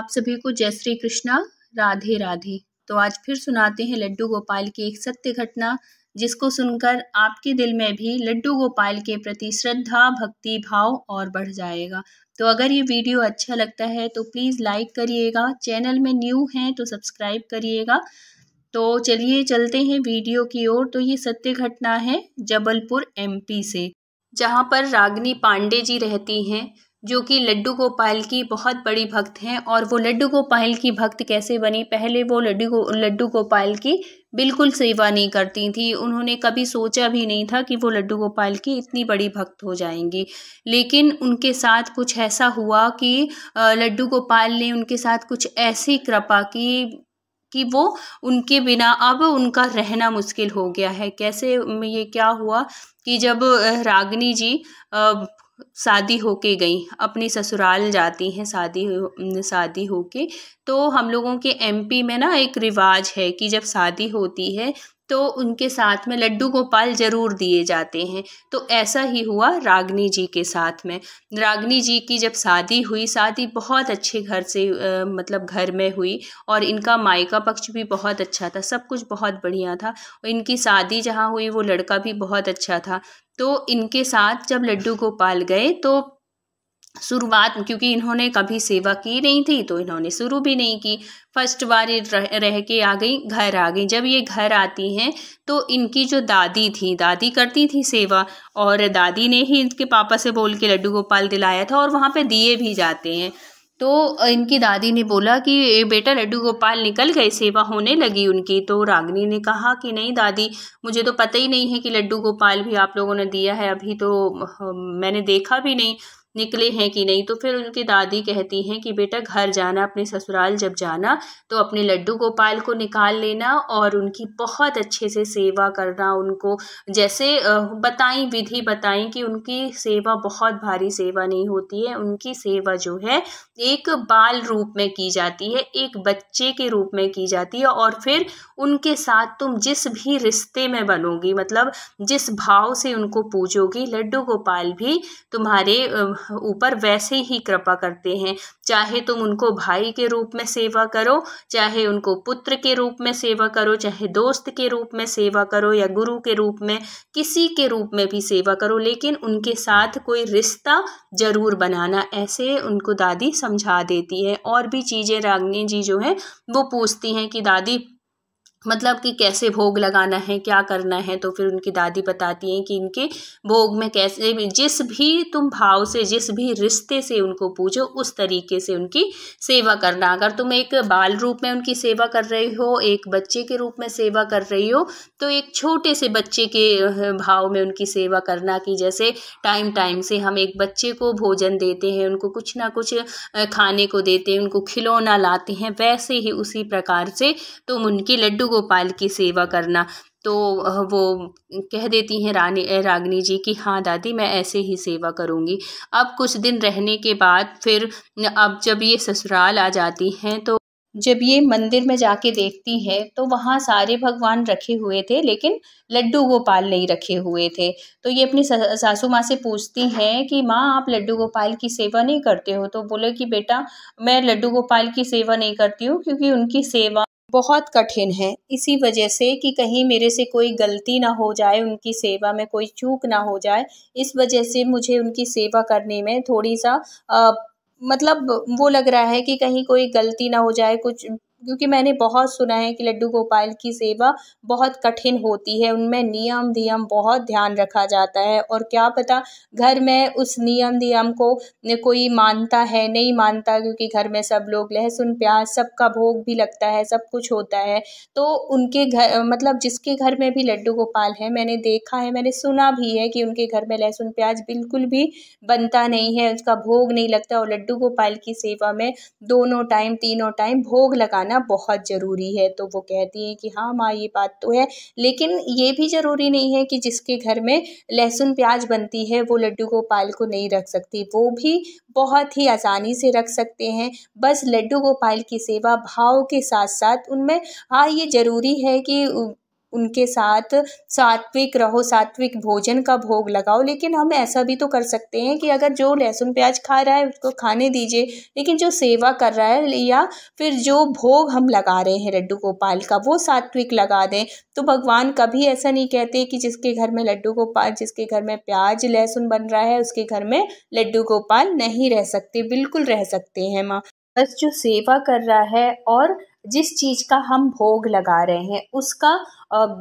आप सभी को जय श्री कृष्णा राधे राधे तो आज फिर सुनाते हैं लड्डू गोपाल की एक सत्य घटना जिसको सुनकर आपके दिल में भी लड्डू गोपाल के प्रति श्रद्धा भक्ति भाव और बढ़ जाएगा तो अगर ये वीडियो अच्छा लगता है तो प्लीज़ लाइक करिएगा चैनल में न्यू है तो सब्सक्राइब करिएगा तो चलिए चलते हैं वीडियो की ओर तो ये सत्य घटना है जबलपुर एमपी से जहाँ पर रागनी पांडे जी रहती हैं जो कि लड्डू गोपाल की बहुत बड़ी भक्त हैं और वो लड्डू गोपाल की भक्त कैसे बनी पहले वो लड्डू लड्डू गोपाल की बिल्कुल सेवा नहीं करती थी उन्होंने कभी सोचा भी नहीं था कि वो लड्डू गोपाल की इतनी बड़ी भक्त हो जाएंगी लेकिन उनके साथ कुछ ऐसा हुआ कि लड्डू गोपाल ने उनके साथ कुछ ऐसी कृपा की कि वो उनके बिना अब उनका रहना मुश्किल हो गया है कैसे ये क्या हुआ कि जब रागनी जी शादी होके गई अपनी ससुराल जाती हैं शादी शादी होके तो हम लोगों के एम पी में ना एक रिवाज है कि जब शादी होती है तो उनके साथ में लड्डू गोपाल ज़रूर दिए जाते हैं तो ऐसा ही हुआ रागनी जी के साथ में रागनी जी की जब शादी हुई शादी बहुत अच्छे घर से आ, मतलब घर में हुई और इनका मायका पक्ष भी बहुत अच्छा था सब कुछ बहुत बढ़िया था और इनकी शादी जहाँ हुई वो लड़का भी बहुत अच्छा था तो इनके साथ जब लड्डू गोपाल गए तो शुरुआत क्योंकि इन्होंने कभी सेवा की नहीं थी तो इन्होंने शुरू भी नहीं की फर्स्ट बार ये रह, रह के आ गई घर आ गई जब ये घर आती हैं तो इनकी जो दादी थी दादी करती थी सेवा और दादी ने ही इनके पापा से बोल के लड्डू गोपाल दिलाया था और वहाँ पे दिए भी जाते हैं तो इनकी दादी ने बोला कि बेटा लड्डू गोपाल निकल गए सेवा होने लगी उनकी तो रागनी ने कहा कि नहीं दादी मुझे तो पता ही नहीं है कि लड्डू गोपाल भी आप लोगों ने दिया है अभी तो मैंने देखा भी नहीं निकले हैं कि नहीं तो फिर उनकी दादी कहती हैं कि बेटा घर जाना अपने ससुराल जब जाना तो अपने लड्डू गोपाल को निकाल लेना और उनकी बहुत अच्छे से सेवा करना उनको जैसे बताई विधि बताई कि उनकी सेवा बहुत भारी सेवा नहीं होती है उनकी सेवा जो है एक बाल रूप में की जाती है एक बच्चे के रूप में की जाती है और फिर उनके साथ तुम जिस भी रिश्ते में बनोगी मतलब जिस भाव से उनको पूजोगी लड्डू गोपाल भी तुम्हारे ऊपर वैसे ही कृपा करते हैं चाहे तुम उनको भाई के रूप में सेवा करो चाहे उनको पुत्र के रूप में सेवा करो चाहे दोस्त के रूप में सेवा करो या गुरु के रूप में किसी के रूप में भी सेवा करो लेकिन उनके साथ कोई रिश्ता ज़रूर बनाना ऐसे उनको दादी समझा देती है और भी चीज़ें रागनी जी जो हैं वो पूछती हैं कि दादी मतलब कि कैसे भोग लगाना है क्या करना है तो फिर उनकी दादी बताती हैं कि इनके भोग में कैसे जिस भी तुम भाव से जिस भी रिश्ते से उनको पूजो उस तरीके से उनकी सेवा करना अगर तुम एक बाल रूप में उनकी सेवा कर रहे हो एक बच्चे के रूप में सेवा कर रही हो तो एक छोटे से बच्चे के भाव में उनकी सेवा करना कि जैसे टाइम टाइम से हम एक बच्चे को भोजन देते हैं उनको कुछ ना कुछ खाने को देते हैं उनको खिलौना लाते हैं वैसे ही उसी प्रकार से तुम उनकी लड्डू गोपाल की सेवा करना तो वो कह देती हैं रानी रागनी जी कि हाँ दादी मैं ऐसे ही सेवा करूँगी अब कुछ दिन रहने के बाद फिर अब जब ये ससुराल आ जाती हैं तो जब ये मंदिर में जाके देखती हैं तो वहाँ सारे भगवान रखे हुए थे लेकिन लड्डू गोपाल नहीं रखे हुए थे तो ये अपनी सासू माँ से पूछती हैं कि माँ आप लड्डू गोपाल की सेवा नहीं करते हो तो बोले कि बेटा मैं लड्डू गोपाल की सेवा नहीं करती हूँ क्योंकि उनकी सेवा बहुत कठिन है इसी वजह से कि कहीं मेरे से कोई गलती ना हो जाए उनकी सेवा में कोई चूक ना हो जाए इस वजह से मुझे उनकी सेवा करने में थोड़ी सा आ, मतलब वो लग रहा है कि कहीं कोई गलती ना हो जाए कुछ क्योंकि मैंने बहुत सुना है कि लड्डू गोपाल की सेवा बहुत कठिन होती है उनमें नियम नियम बहुत ध्यान रखा जाता है और क्या पता घर में उस नियम नियम को कोई मानता है नहीं मानता क्योंकि घर में सब लोग लहसुन प्याज सबका भोग भी लगता है सब कुछ होता है तो उनके घर मतलब जिसके घर में भी लड्डू गोपाल है मैंने देखा है मैंने सुना भी है कि उनके घर में लहसुन प्याज बिल्कुल भी बनता नहीं है उसका भोग नहीं लगता और लड्डू गोपाल की सेवा में दोनों टाइम तीनों टाइम भोग लगाना आना बहुत ज़रूरी है तो वो कहती हैं कि हाँ माँ ये बात तो है लेकिन ये भी ज़रूरी नहीं है कि जिसके घर में लहसुन प्याज बनती है वो लड्डू गोपाल को नहीं रख सकती वो भी बहुत ही आसानी से रख सकते हैं बस लड्डू गोपाल की सेवा भाव के साथ साथ उनमें हाँ ये ज़रूरी है कि उनके साथ सात्विक रहो सात्विक भोजन का भोग लगाओ लेकिन हम ऐसा भी तो कर सकते हैं कि अगर जो लहसुन प्याज खा रहा है उसको खाने दीजिए लेकिन जो सेवा कर रहा है या फिर जो भोग हम लगा रहे हैं लड्डू गोपाल का वो सात्विक लगा दें तो भगवान कभी ऐसा नहीं कहते कि जिसके घर में लड्डू गोपाल जिसके घर में प्याज लहसुन बन रहा है उसके घर में लड्डू गोपाल नहीं रह सकते बिल्कुल रह सकते हैं माँ बस जो सेवा कर रहा है और जिस चीज़ का हम भोग लगा रहे हैं उसका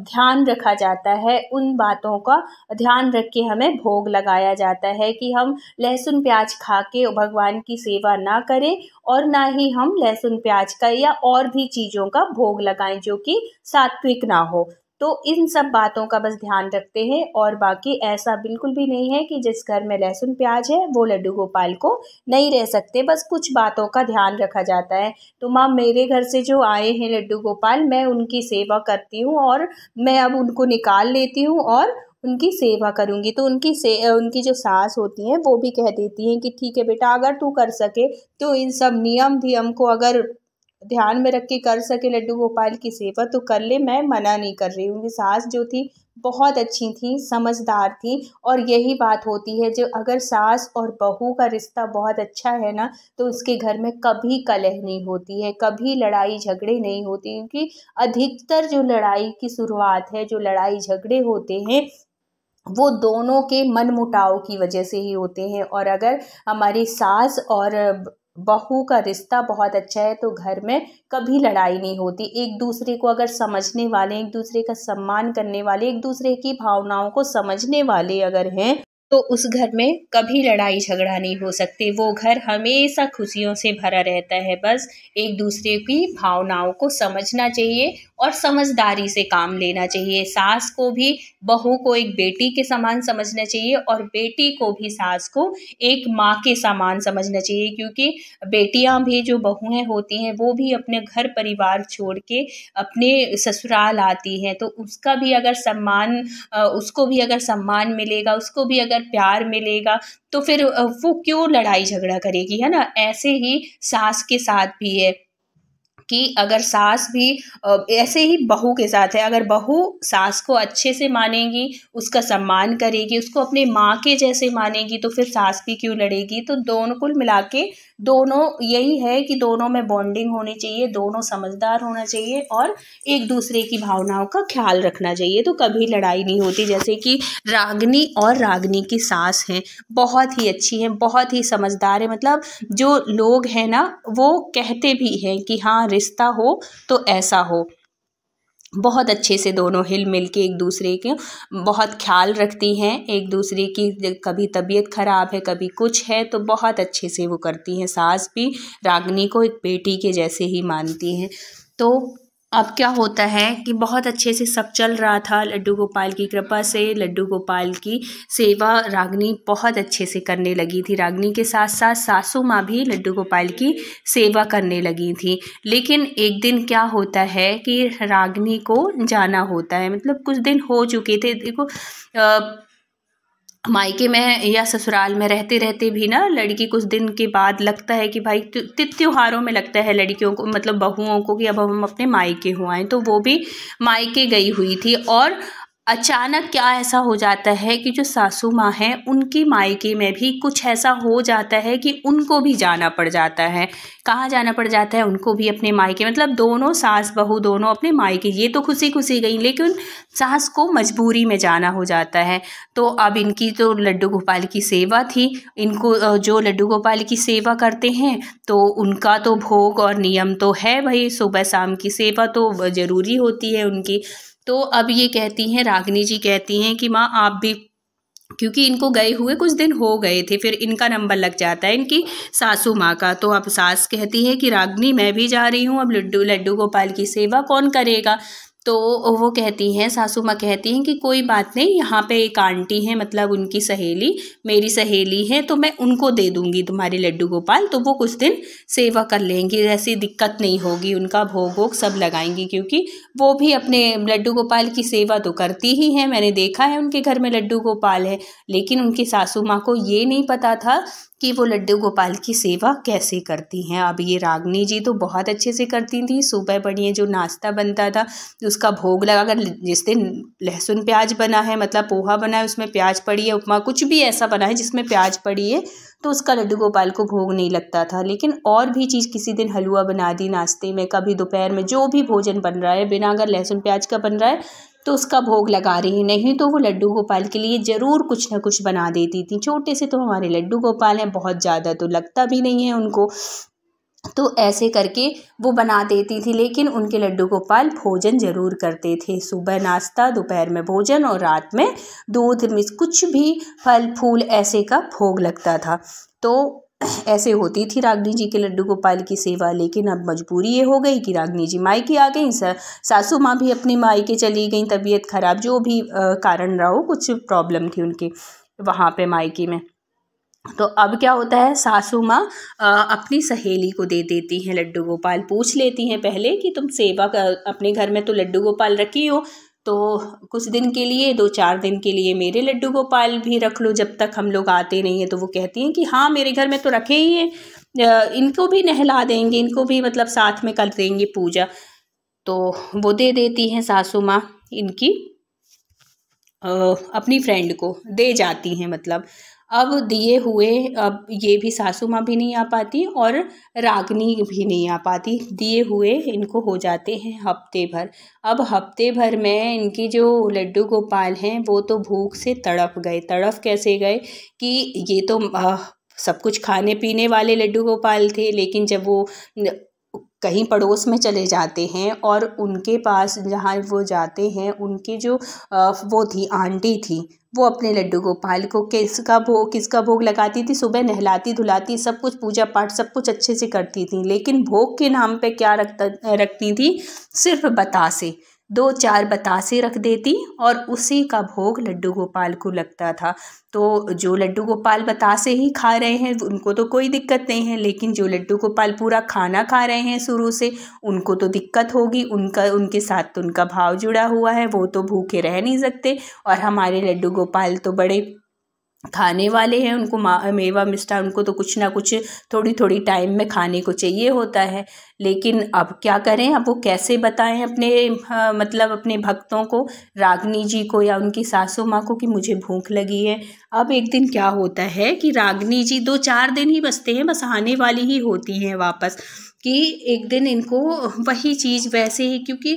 ध्यान रखा जाता है उन बातों का ध्यान रख के हमें भोग लगाया जाता है कि हम लहसुन प्याज खा के भगवान की सेवा ना करें और ना ही हम लहसुन प्याज का या और भी चीज़ों का भोग लगाएं जो कि सात्विक ना हो तो इन सब बातों का बस ध्यान रखते हैं और बाकी ऐसा बिल्कुल भी नहीं है कि जिस घर में लहसुन प्याज है वो लड्डू गोपाल को नहीं रह सकते बस कुछ बातों का ध्यान रखा जाता है तो माँ मेरे घर से जो आए हैं लड्डू गोपाल मैं उनकी सेवा करती हूँ और मैं अब उनको निकाल लेती हूँ और उनकी सेवा करूँगी तो उनकी से उनकी जो सास होती हैं वो भी कह देती हैं कि ठीक है बेटा अगर तू कर सके तो इन सब नियम धियम को अगर ध्यान में रख के कर सके लड्डू गोपाल की सेवा तो कर ले मैं मना नहीं कर रही हूँ उनकी सास जो थी बहुत अच्छी थी समझदार थी और यही बात होती है जो अगर सास और बहू का रिश्ता बहुत अच्छा है ना तो उसके घर में कभी कलह नहीं होती है कभी लड़ाई झगड़े नहीं होती क्योंकि अधिकतर जो लड़ाई की शुरुआत है जो लड़ाई झगड़े होते हैं वो दोनों के मनमुटाव की वजह से ही होते हैं और अगर हमारी सास और बहू का रिश्ता बहुत अच्छा है तो घर में कभी लड़ाई नहीं होती एक दूसरे को अगर समझने वाले एक दूसरे का सम्मान करने वाले एक दूसरे की भावनाओं को समझने वाले अगर हैं तो उस घर में कभी लड़ाई झगड़ा नहीं हो सकते वो घर हमेशा खुशियों से भरा रहता है बस एक दूसरे की भावनाओं को समझना चाहिए और समझदारी से काम लेना चाहिए सास को भी बहू को एक बेटी के समान समझना चाहिए और बेटी को भी सास को एक माँ के समान समझना चाहिए क्योंकि बेटियाँ भी जो बहुएँ होती हैं वो भी अपने घर परिवार छोड़ के अपने ससुराल आती हैं तो उसका भी अगर सम्मान उसको भी अगर सम्मान मिलेगा उसको भी अगर प्यार मिलेगा तो फिर वो क्यों लड़ाई झगड़ा करेगी है ना ऐसे ही सास के साथ भी है कि अगर सास भी ऐसे ही बहू के साथ है अगर बहू सास को अच्छे से मानेगी उसका सम्मान करेगी उसको अपने माँ के जैसे मानेगी तो फिर सास भी क्यों लड़ेगी तो दोनों कुल मिला के दोनों यही है कि दोनों में बॉन्डिंग होनी चाहिए दोनों समझदार होना चाहिए और एक दूसरे की भावनाओं का ख्याल रखना चाहिए तो कभी लड़ाई नहीं होती जैसे कि रागनी और रागनी की सास हैं बहुत ही अच्छी हैं बहुत ही समझदार है मतलब जो लोग हैं ना वो कहते भी हैं कि हाँ रिश्ता हो तो ऐसा हो बहुत अच्छे से दोनों हिल मिल के एक दूसरे के बहुत ख्याल रखती हैं एक दूसरे की कभी तबीयत ख़राब है कभी कुछ है तो बहुत अच्छे से वो करती हैं सास भी रागनी को एक बेटी के जैसे ही मानती हैं तो अब क्या होता है कि बहुत अच्छे से सब चल रहा था लड्डू गोपाल की कृपा से लड्डू गोपाल की सेवा रागनी बहुत अच्छे से करने लगी थी रागनी के साथ साथ सासू माँ भी लड्डू गोपाल की सेवा करने लगी थी लेकिन एक दिन क्या होता है कि रागनी को जाना होता है मतलब कुछ दिन हो चुके थे देखो आ, मायके में या ससुराल में रहते रहते भी ना लड़की कुछ दिन के बाद लगता है कि भाई त्योहारों में लगता है लड़कियों को मतलब बहुओं को कि अब हम अपने मायके हुआ हैं तो वो भी मायके गई हुई थी और अचानक क्या ऐसा हो जाता है कि जो सासू माँ हैं उनकी मायके में भी कुछ ऐसा हो जाता है कि उनको भी जाना पड़ जाता है कहाँ जाना पड़ जाता है उनको भी अपने मायके मतलब दोनों सास बहू दोनों अपने मायके ये तो खुशी खुशी गई लेकिन सास को मजबूरी में जाना हो जाता है तो अब इनकी तो लड्डू गोपाल की सेवा थी इनको जो लड्डू गोपाल की सेवा करते हैं तो उनका तो भोग और नियम तो है भाई सुबह शाम की सेवा तो ज़रूरी होती है उनकी तो अब ये कहती हैं रागनी जी कहती हैं कि माँ आप भी क्योंकि इनको गए हुए कुछ दिन हो गए थे फिर इनका नंबर लग जाता है इनकी सासू माँ का तो अब सास कहती है कि रागनी मैं भी जा रही हूँ अब लड्डू लड्डू गोपाल की सेवा कौन करेगा तो वो कहती हैं सासू माँ कहती हैं कि कोई बात नहीं यहाँ पे एक आंटी है मतलब उनकी सहेली मेरी सहेली है तो मैं उनको दे दूँगी तुम्हारे लड्डू गोपाल तो वो कुछ दिन सेवा कर लेंगी ऐसी दिक्कत नहीं होगी उनका भोग वोग सब लगाएंगी क्योंकि वो भी अपने लड्डू गोपाल की सेवा तो करती ही हैं मैंने देखा है उनके घर में लड्डू गोपाल है लेकिन उनकी सासू माँ को ये नहीं पता था कि वो लड्डू गोपाल की सेवा कैसे करती हैं अब ये रागनी जी तो बहुत अच्छे से करती थी सुबह बढ़िया जो नाश्ता बनता था उसका भोग लगा कर जिस दिन लहसुन प्याज बना है मतलब पोहा बना है उसमें प्याज पड़ी है उपमा कुछ भी ऐसा बना है जिसमें प्याज पड़ी है तो उसका लड्डू गोपाल को भोग नहीं लगता था लेकिन और भी चीज़ किसी दिन हलवा बना दी नाश्ते में कभी दोपहर में जो भी भोजन बन रहा है बिना अगर लहसुन प्याज का बन रहा है तो उसका भोग लगा रही नहीं तो वो लड्डू गोपाल के लिए ज़रूर कुछ ना कुछ बना देती थी छोटे से तो हमारे लड्डू गोपाल हैं बहुत ज़्यादा तो लगता भी नहीं है उनको तो ऐसे करके वो बना देती थी लेकिन उनके लड्डू गोपाल भोजन ज़रूर करते थे सुबह नाश्ता दोपहर में भोजन और रात में दूध मिस कुछ भी फल फूल ऐसे का भोग लगता था तो ऐसे होती थी रागनी जी के लड्डू गोपाल की सेवा लेकिन अब मजबूरी ये हो गई कि रागनी जी मायके आ गई सासू माँ भी माई मायके चली गई तबीयत खराब जो भी कारण रहा हो कुछ प्रॉब्लम थी उनकी वहाँ पे मायके में तो अब क्या होता है सासू माँ अपनी सहेली को दे देती हैं लड्डू गोपाल पूछ लेती हैं पहले कि तुम सेवा कर अपने घर में तो लड्डू गोपाल रखी हो तो कुछ दिन के लिए दो चार दिन के लिए मेरे लड्डू गोपाल भी रख लो जब तक हम लोग आते नहीं हैं तो वो कहती हैं कि हाँ मेरे घर में तो रखे ही हैं इनको भी नहला देंगे इनको भी मतलब साथ में कर देंगे पूजा तो वो दे देती हैं सासू माँ इनकी अपनी फ्रेंड को दे जाती हैं मतलब अब दिए हुए अब ये भी सासू माँ भी नहीं आ पाती और रागनी भी नहीं आ पाती दिए हुए इनको हो जाते हैं हफ्ते भर अब हफ्ते भर में इनकी जो लड्डू गोपाल हैं वो तो भूख से तड़प गए तड़प कैसे गए कि ये तो आ, सब कुछ खाने पीने वाले लड्डू गोपाल थे लेकिन जब वो कहीं पड़ोस में चले जाते हैं और उनके पास जहाँ वो जाते हैं उनकी जो वो थी आंटी थी वो अपने लड्डू गोपाल को किसका भोग किसका भोग लगाती थी सुबह नहलाती धुलाती सब कुछ पूजा पाठ सब कुछ अच्छे से करती थी लेकिन भोग के नाम पे क्या रखता रखती थी सिर्फ बतासे दो चार बतासे रख देती और उसी का भोग लड्डू गोपाल को लगता था तो जो लड्डू गोपाल बतासे ही खा रहे हैं उनको तो कोई दिक्कत नहीं है लेकिन जो लड्डू गोपाल पूरा खाना खा रहे हैं शुरू से उनको तो दिक्कत होगी उनका उनके साथ तो उनका भाव जुड़ा हुआ है वो तो भूखे रह नहीं सकते और हमारे लड्डू गोपाल तो बड़े खाने वाले हैं उनको मेवा मिष्ठा उनको तो कुछ ना कुछ थोड़ी थोड़ी टाइम में खाने को चाहिए होता है लेकिन अब क्या करें अब वो कैसे बताएं अपने आ, मतलब अपने भक्तों को रागनी जी को या उनकी सासू माँ को कि मुझे भूख लगी है अब एक दिन क्या होता है कि रागनी जी दो चार दिन ही बसते हैं बस आने वाली ही होती हैं वापस कि एक दिन इनको वही चीज़ वैसे ही क्योंकि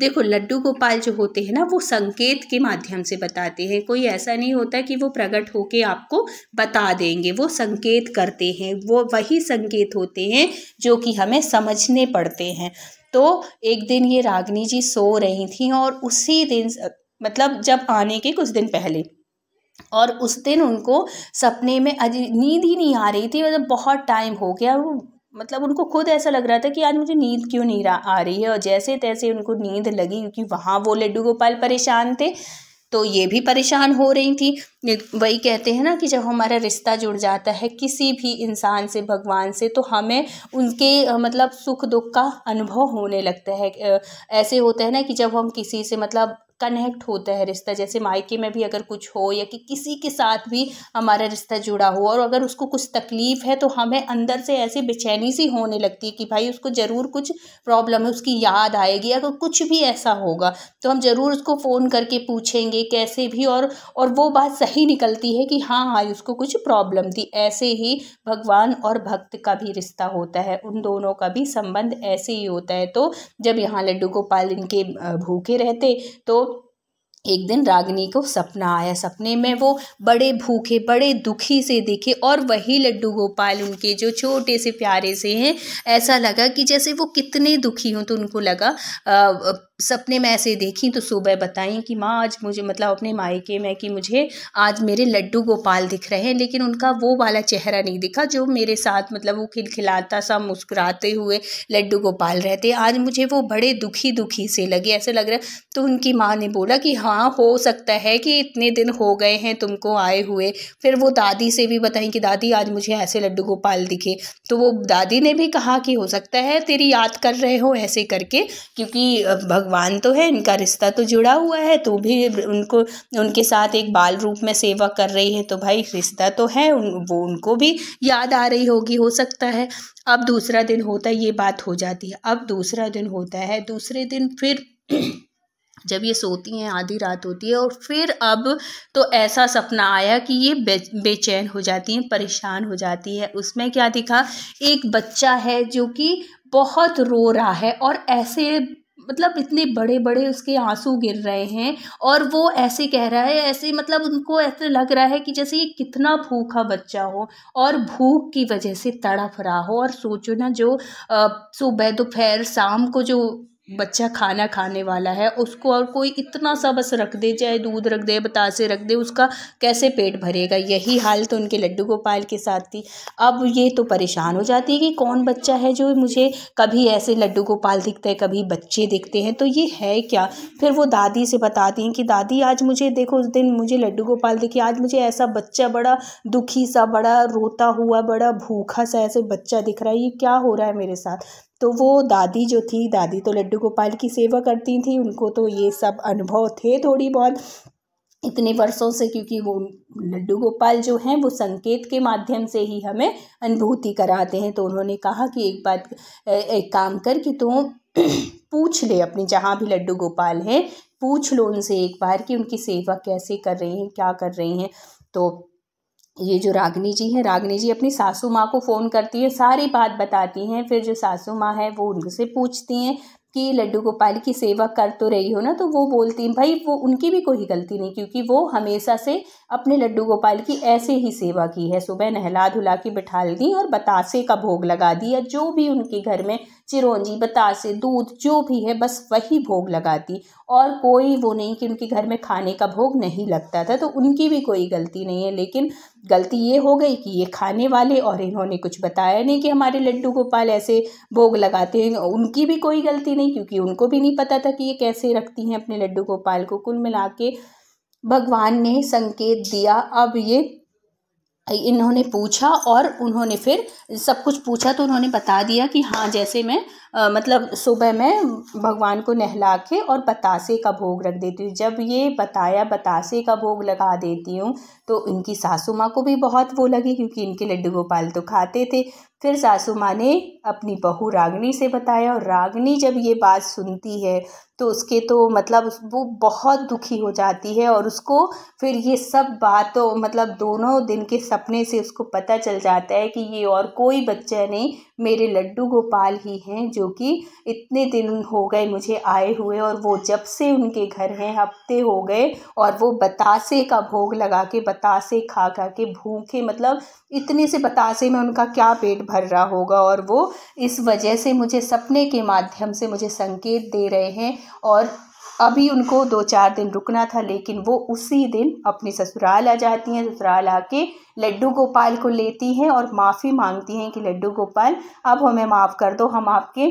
देखो लड्डू गोपाल जो होते हैं ना वो संकेत के माध्यम से बताते हैं कोई ऐसा नहीं होता कि वो प्रकट होके आपको बता देंगे वो संकेत करते हैं वो वही संकेत होते हैं जो कि हमें समझने पड़ते हैं तो एक दिन ये रागनी जी सो रही थी और उसी दिन मतलब जब आने के कुछ दिन पहले और उस दिन उनको सपने में नींद ही नहीं आ रही थी मतलब बहुत टाइम हो गया वो मतलब उनको खुद ऐसा लग रहा था कि आज मुझे नींद क्यों नहीं आ रही है और जैसे तैसे उनको नींद लगी क्योंकि वहाँ वो लड्डू गोपाल परेशान थे तो ये भी परेशान हो रही थी वही कहते हैं ना कि जब हमारा रिश्ता जुड़ जाता है किसी भी इंसान से भगवान से तो हमें उनके मतलब सुख दुख का अनुभव होने लगता है ऐसे होता है ना कि जब हम किसी से मतलब कनेक्ट होता है रिश्ता जैसे मायके में भी अगर कुछ हो या कि किसी के साथ भी हमारा रिश्ता जुड़ा हो और अगर उसको कुछ तकलीफ़ है तो हमें अंदर से ऐसी बेचैनी सी होने लगती है कि भाई उसको ज़रूर कुछ प्रॉब्लम है उसकी याद आएगी अगर कुछ भी ऐसा होगा तो हम ज़रूर उसको फ़ोन करके पूछेंगे कैसे भी और और वो बात सही निकलती है कि हाँ हाँ उसको कुछ प्रॉब्लम थी ऐसे ही भगवान और भक्त का भी रिश्ता होता है उन दोनों का भी संबंध ऐसे ही होता है तो जब यहाँ लड्डू गोपाल इनके भूखे रहते तो एक दिन रागिनी को सपना आया सपने में वो बड़े भूखे बड़े दुखी से दिखे और वही लड्डू गोपाल उनके जो छोटे से प्यारे से हैं ऐसा लगा कि जैसे वो कितने दुखी हों तो उनको लगा आ, सपने में ऐसे देखी तो सुबह बताएं कि माँ आज मुझे मतलब अपने मायके में कि मुझे आज मेरे लड्डू गोपाल दिख रहे हैं लेकिन उनका वो वाला चेहरा नहीं दिखा जो मेरे साथ मतलब वो खिलखिलाता सा मुस्कुराते हुए लड्डू गोपाल रहते आज मुझे वो बड़े दुखी दुखी से लगे ऐसा लग रहा तो उनकी माँ ने बोला कि हाँ हो सकता है कि इतने दिन हो गए हैं तुमको आए हुए फिर वो दादी से भी बताएं कि दादी आज मुझे ऐसे लड्डू गोपाल दिखे तो वो दादी ने भी कहा कि हो सकता है तेरी याद कर रहे हो ऐसे करके क्योंकि भग भगवान तो है इनका रिश्ता तो जुड़ा हुआ है तो भी उनको उनके साथ एक बाल रूप में सेवा कर रही है तो भाई रिश्ता तो है उन, वो उनको भी याद आ रही होगी हो सकता है अब दूसरा दिन होता है ये बात हो जाती है अब दूसरा दिन होता है दूसरे दिन फिर जब ये सोती हैं आधी रात होती है और फिर अब तो ऐसा सपना आया कि ये बे, बेचैन हो जाती हैं परेशान हो जाती है उसमें क्या दिखा एक बच्चा है जो कि बहुत रो रहा है और ऐसे मतलब इतने बड़े बड़े उसके आंसू गिर रहे हैं और वो ऐसे कह रहा है ऐसे मतलब उनको ऐसे लग रहा है कि जैसे ये कितना भूखा बच्चा हो और भूख की वजह से तड़फ रहा हो और सोचो ना जो सुबह दोपहर शाम को जो बच्चा खाना खाने वाला है उसको और कोई इतना सा बस रख दे चाहे दूध रख दे बतासे रख दे उसका कैसे पेट भरेगा यही हाल तो उनके लड्डू गोपाल के साथ थी अब ये तो परेशान हो जाती है कि कौन बच्चा है जो मुझे कभी ऐसे लड्डू गोपाल दिखते हैं कभी बच्चे दिखते हैं तो ये है क्या फिर वो दादी से बताती हैं कि दादी आज मुझे देखो उस दिन मुझे लड्डू गोपाल दिखे आज मुझे ऐसा बच्चा बड़ा दुखी सा बड़ा रोता हुआ बड़ा भूखा सा ऐसे बच्चा दिख रहा है ये क्या हो रहा है मेरे साथ तो वो दादी जो थी दादी तो लड्डू गोपाल की सेवा करती थी उनको तो ये सब अनुभव थे थोड़ी बहुत इतने वर्षों से क्योंकि वो लड्डू गोपाल जो हैं वो संकेत के माध्यम से ही हमें अनुभूति कराते हैं तो उन्होंने कहा कि एक बात एक काम कर कि तुम तो पूछ ले अपने जहाँ भी लड्डू गोपाल हैं पूछ लो उनसे एक बार कि उनकी सेवा कैसे कर रहे हैं क्या कर रहे हैं तो ये जो रागनी जी हैं रागनी जी अपनी सासू माँ को फ़ोन करती है सारी बात बताती हैं फिर जो सासू माँ है वो उनसे पूछती हैं कि लड्डू गोपाल की सेवा कर तो रही हो ना तो वो बोलती हैं भाई वो उनकी भी कोई गलती नहीं क्योंकि वो हमेशा से अपने लड्डू गोपाल की ऐसे ही सेवा की है सुबह नहला धुला के बिठा दी और बतासे का भोग लगा दिया जो भी उनके घर में चिरौंजी बतासे दूध जो भी है बस वही भोग लगाती और कोई वो नहीं कि उनके घर में खाने का भोग नहीं लगता था तो उनकी भी कोई गलती नहीं है लेकिन गलती ये हो गई कि ये खाने वाले और इन्होंने कुछ बताया नहीं कि हमारे लड्डू गोपाल ऐसे भोग लगाते हैं उनकी भी कोई गलती नहीं क्योंकि उनको भी नहीं पता था कि ये कैसे रखती हैं अपने लड्डू गोपाल को कुल मिला के भगवान ने संकेत दिया अब ये इन्होंने पूछा और उन्होंने फिर सब कुछ पूछा तो उन्होंने बता दिया कि हाँ जैसे मैं आ, मतलब सुबह मैं भगवान को नहला के और बतासे का भोग रख देती हूँ जब ये बताया बतासे का भोग लगा देती हूँ तो इनकी सासू माँ को भी बहुत वो लगी क्योंकि इनके लड्डू गोपाल तो खाते थे फिर सासू माँ ने अपनी बहू रागनी से बताया और रागनी जब ये बात सुनती है तो उसके तो मतलब वो बहुत दुखी हो जाती है और उसको फिर ये सब बातों मतलब दोनों दिन के सपने से उसको पता चल जाता है कि ये और कोई बच्चा नहीं मेरे लड्डू गोपाल ही हैं जो कि इतने दिन हो गए मुझे आए हुए और वो जब से उनके घर हैं हफ्ते हो गए और वो बतासे का भोग लगा के बतासे खा खा के भूखे मतलब इतने से बतासे में उनका क्या पेट भर रहा होगा और वो इस वजह से मुझे सपने के माध्यम से मुझे संकेत दे रहे हैं और अभी उनको दो चार दिन रुकना था लेकिन वो उसी दिन अपने ससुराल आ जाती हैं ससुराल आके लड्डू गोपाल को लेती हैं और माफ़ी मांगती हैं कि लड्डू गोपाल अब हमें माफ़ कर दो हम आपके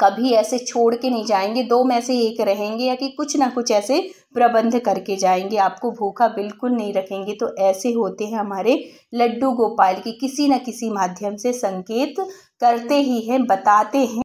कभी ऐसे छोड़ के नहीं जाएंगे दो में से एक रहेंगे या कि कुछ ना कुछ ऐसे प्रबंध करके जाएंगे आपको भूखा बिल्कुल नहीं रखेंगे तो ऐसे होते हैं हमारे लड्डू गोपाल की किसी न किसी माध्यम से संकेत करते ही हैं बताते हैं